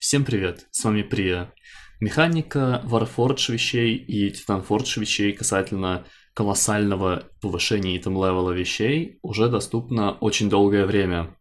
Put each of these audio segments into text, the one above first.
Всем привет, с вами Прия. Механика Warforge вещей и Titanforge вещей касательно колоссального повышения item левела вещей уже доступна очень долгое время.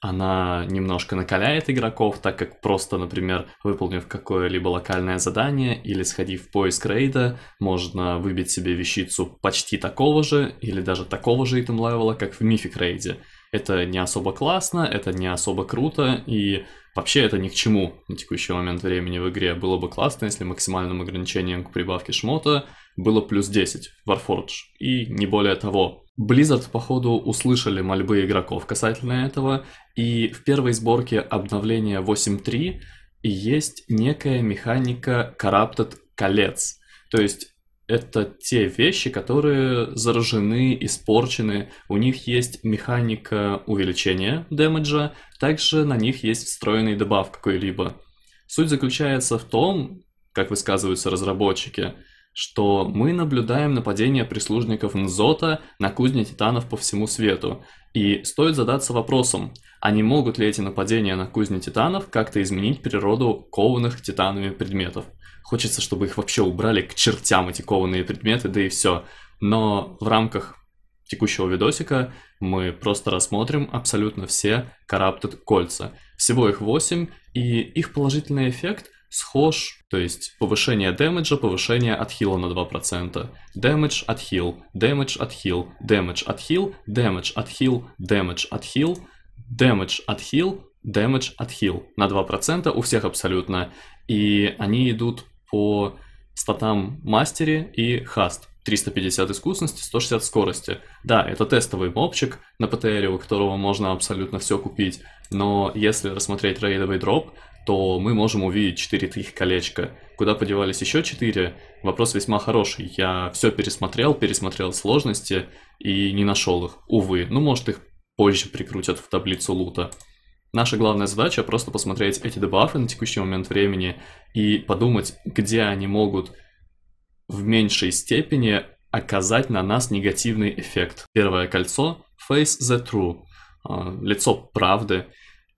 Она немножко накаляет игроков, так как просто, например, выполнив какое-либо локальное задание или сходив в поиск рейда, можно выбить себе вещицу почти такого же или даже такого же item левела, как в мифик рейде. Это не особо классно, это не особо круто, и Вообще это ни к чему на текущий момент времени в игре. Было бы классно, если максимальным ограничением к прибавке шмота было плюс 10 Warforge, и не более того. Blizzard, походу, услышали мольбы игроков касательно этого, и в первой сборке обновления 8.3 есть некая механика Corrupted колец. То есть это те вещи, которые заражены, испорчены. У них есть механика увеличения дэмэджа, также на них есть встроенный дебаф какой-либо. Суть заключается в том, как высказываются разработчики, что мы наблюдаем нападение прислужников Нзота на кузне титанов по всему свету. И стоит задаться вопросом, а не могут ли эти нападения на кузни титанов как-то изменить природу кованых титанами предметов? Хочется, чтобы их вообще убрали к чертям эти кованые предметы, да и все. Но в рамках текущего видосика мы просто рассмотрим абсолютно все Corrupted кольца. Всего их 8, и их положительный эффект схож, то есть повышение дэмэджа, повышение отхила на 2%. Дэмэдж от хил, дэмэдж отхил хил, дэмэдж от хил, дэмэдж отхил хил, дэмэдж от хил, дэмэдж от хил, дэмэдж от на 2% у всех абсолютно. И они идут по статам мастере и хаст. 350 искусности, 160 скорости. Да, это тестовый мобчик на ПТЛ, у которого можно абсолютно все купить, но если рассмотреть рейдовый дроп, то мы можем увидеть 4 таких колечка. Куда подевались еще 4? Вопрос весьма хороший. Я все пересмотрел, пересмотрел сложности и не нашел их, увы. Ну, может, их позже прикрутят в таблицу лута. Наша главная задача просто посмотреть эти дебафы на текущий момент времени и подумать, где они могут в меньшей степени оказать на нас негативный эффект. Первое кольцо – Face the True, а, лицо правды.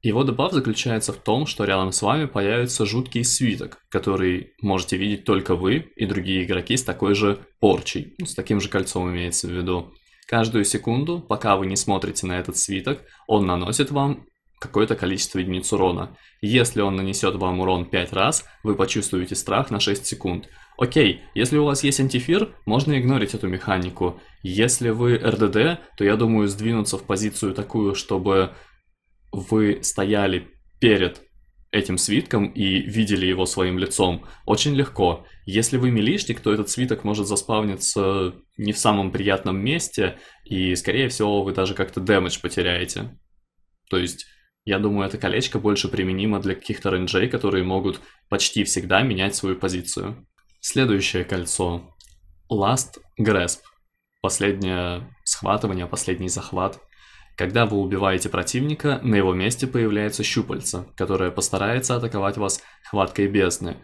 Его дебаф заключается в том, что рядом с вами появится жуткий свиток, который можете видеть только вы и другие игроки с такой же порчей, ну, с таким же кольцом имеется в виду. Каждую секунду, пока вы не смотрите на этот свиток, он наносит вам какое-то количество единиц урона. Если он нанесет вам урон 5 раз, вы почувствуете страх на 6 секунд. Окей, если у вас есть антифир, можно игнорить эту механику. Если вы РДД, то я думаю сдвинуться в позицию такую, чтобы вы стояли перед этим свитком и видели его своим лицом, очень легко. Если вы милишник, то этот свиток может заспавниться не в самом приятном месте, и, скорее всего, вы даже как-то дэмэдж потеряете. То есть я думаю, это колечко больше применимо для каких-то ренджей, которые могут почти всегда менять свою позицию. Следующее кольцо. Last Grasp. Последнее схватывание, последний захват. Когда вы убиваете противника, на его месте появляется щупальца, которое постарается атаковать вас хваткой бездны.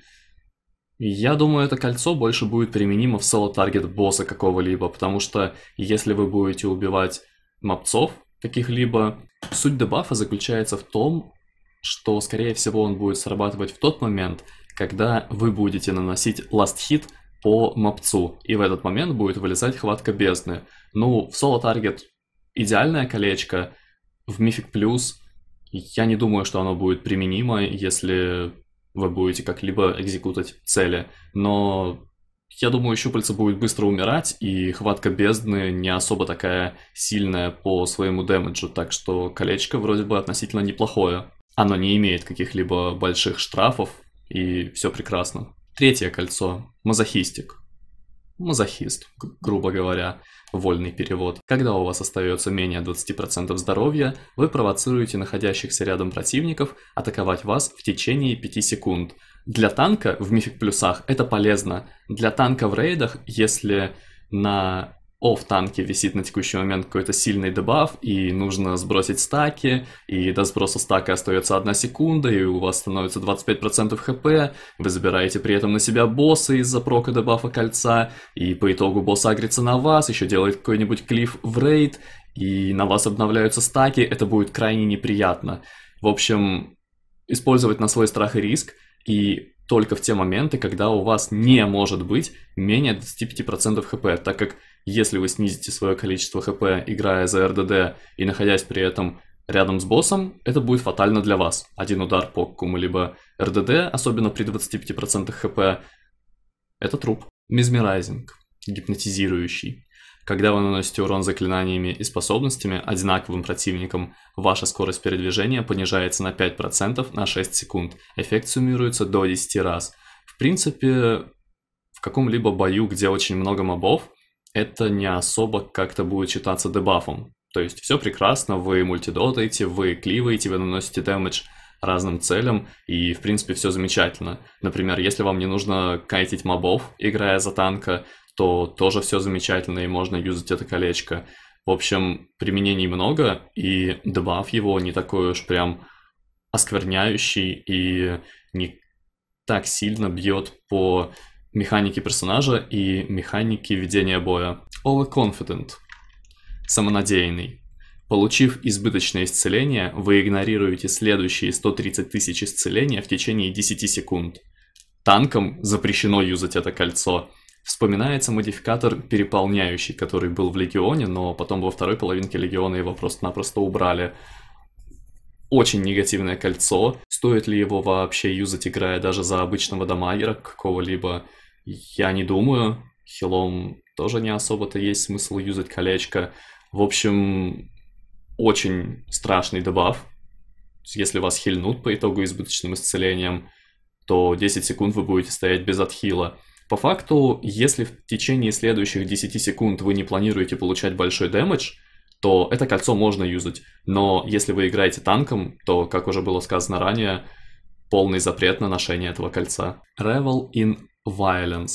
Я думаю, это кольцо больше будет применимо в соло-таргет босса какого-либо, потому что если вы будете убивать мопцов каких-либо, Суть дебафа заключается в том, что, скорее всего, он будет срабатывать в тот момент, когда вы будете наносить last hit по мапцу, и в этот момент будет вылезать хватка бездны. Ну, в соло-таргет идеальное колечко, в мифик плюс я не думаю, что оно будет применимо, если вы будете как-либо экзекутать цели, но я думаю, щупальца будет быстро умирать, и хватка бездны не особо такая сильная по своему дэмэджу, так что колечко вроде бы относительно неплохое. Оно не имеет каких-либо больших штрафов, и все прекрасно. Третье кольцо. Мазохистик. Мазохист, грубо говоря. Вольный перевод. Когда у вас остается менее 20% здоровья, вы провоцируете находящихся рядом противников атаковать вас в течение 5 секунд. Для танка в мифик плюсах это полезно. Для танка в рейдах, если на о, в танке висит на текущий момент какой-то сильный дебаф, и нужно сбросить стаки, и до сброса стака остается одна секунда, и у вас становится 25% хп, вы забираете при этом на себя босса из-за прока дебафа кольца, и по итогу босс агрится на вас, еще делает какой-нибудь клиф в рейд, и на вас обновляются стаки, это будет крайне неприятно. В общем, использовать на свой страх и риск, и только в те моменты, когда у вас не может быть менее 25% хп, так как если вы снизите свое количество хп, играя за РДД и находясь при этом рядом с боссом, это будет фатально для вас. Один удар по какому-либо РДД, особенно при 25% хп, это труп. Мизмерайзинг, гипнотизирующий. Когда вы наносите урон заклинаниями и способностями одинаковым противникам, ваша скорость передвижения понижается на 5% на 6 секунд. Эффект суммируется до 10 раз. В принципе, в каком-либо бою, где очень много мобов, это не особо как-то будет считаться дебафом. То есть все прекрасно, вы мультидотаете, вы кливаете, вы наносите дэмэдж разным целям, и в принципе все замечательно. Например, если вам не нужно кайтить мобов, играя за танка, то тоже все замечательно, и можно юзать это колечко. В общем, применений много, и дебаф его не такой уж прям оскверняющий и не так сильно бьет по механике персонажа и механике ведения боя. Overconfident. Самонадеянный. Получив избыточное исцеление, вы игнорируете следующие 130 тысяч исцеления в течение 10 секунд. Танкам запрещено юзать это кольцо, Вспоминается модификатор переполняющий, который был в Легионе, но потом во второй половинке Легиона его просто-напросто убрали. Очень негативное кольцо. Стоит ли его вообще юзать, играя даже за обычного дамагера какого-либо? Я не думаю. Хилом тоже не особо-то есть смысл юзать колечко. В общем, очень страшный добав. Если вас хильнут по итогу избыточным исцелением, то 10 секунд вы будете стоять без отхила. По факту, если в течение следующих 10 секунд вы не планируете получать большой дэмэдж, то это кольцо можно юзать. Но если вы играете танком, то, как уже было сказано ранее, полный запрет на ношение этого кольца. Revel in Violence.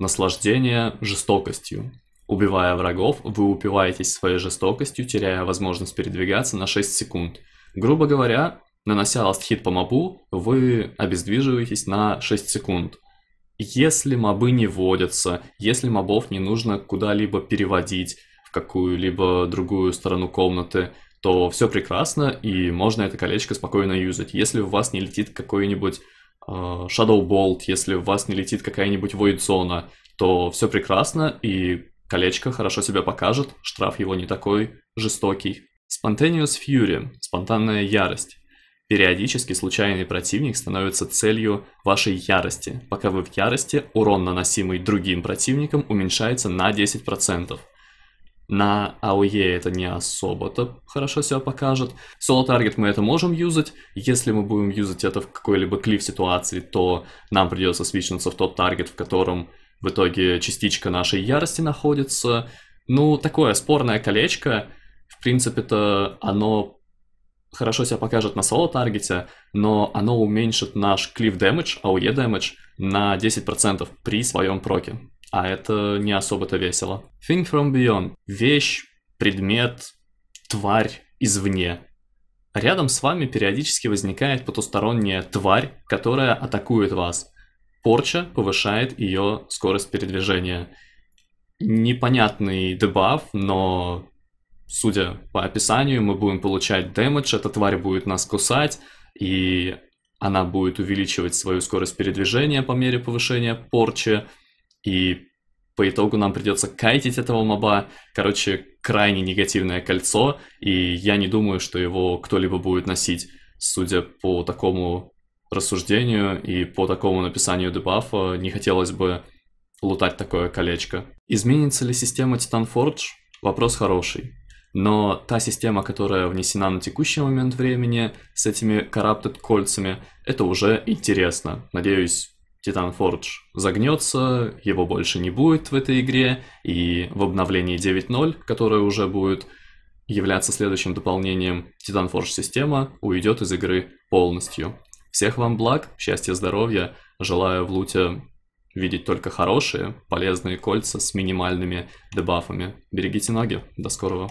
Наслаждение жестокостью. Убивая врагов, вы упиваетесь своей жестокостью, теряя возможность передвигаться на 6 секунд. Грубо говоря, нанося ласт-хит по мобу, вы обездвиживаетесь на 6 секунд. Если мобы не вводятся, если мобов не нужно куда-либо переводить в какую-либо другую сторону комнаты, то все прекрасно, и можно это колечко спокойно юзать. Если у вас не летит какой-нибудь э, Shadow Bolt, если у вас не летит какая-нибудь Void Zone, то все прекрасно, и колечко хорошо себя покажет, штраф его не такой жестокий. Spontaneous Fury – спонтанная ярость. Периодически случайный противник становится целью вашей ярости. Пока вы в ярости, урон, наносимый другим противникам, уменьшается на 10%. На АОЕ это не особо-то хорошо себя покажет. Соло-таргет мы это можем юзать. Если мы будем юзать это в какой-либо клиф-ситуации, то нам придется свичнуться в тот таргет, в котором в итоге частичка нашей ярости находится. Ну, такое спорное колечко. В принципе-то оно хорошо себя покажет на соло-таргете, но оно уменьшит наш клиф дэмэдж, ауе дэмэдж на 10% при своем проке. А это не особо-то весело. Thing from beyond. Вещь, предмет, тварь извне. Рядом с вами периодически возникает потусторонняя тварь, которая атакует вас. Порча повышает ее скорость передвижения. Непонятный дебаф, но судя по описанию, мы будем получать дэмэдж, эта тварь будет нас кусать, и она будет увеличивать свою скорость передвижения по мере повышения порчи, и по итогу нам придется кайтить этого моба. Короче, крайне негативное кольцо, и я не думаю, что его кто-либо будет носить. Судя по такому рассуждению и по такому написанию дебафа, не хотелось бы лутать такое колечко. Изменится ли система Titanforge? Вопрос хороший но та система, которая внесена на текущий момент времени с этими Corrupted кольцами, это уже интересно. Надеюсь, Titan Forge загнется, его больше не будет в этой игре, и в обновлении 9.0, которое уже будет являться следующим дополнением, Titan Forge система уйдет из игры полностью. Всех вам благ, счастья, здоровья, желаю в луте видеть только хорошие, полезные кольца с минимальными дебафами. Берегите ноги, до скорого.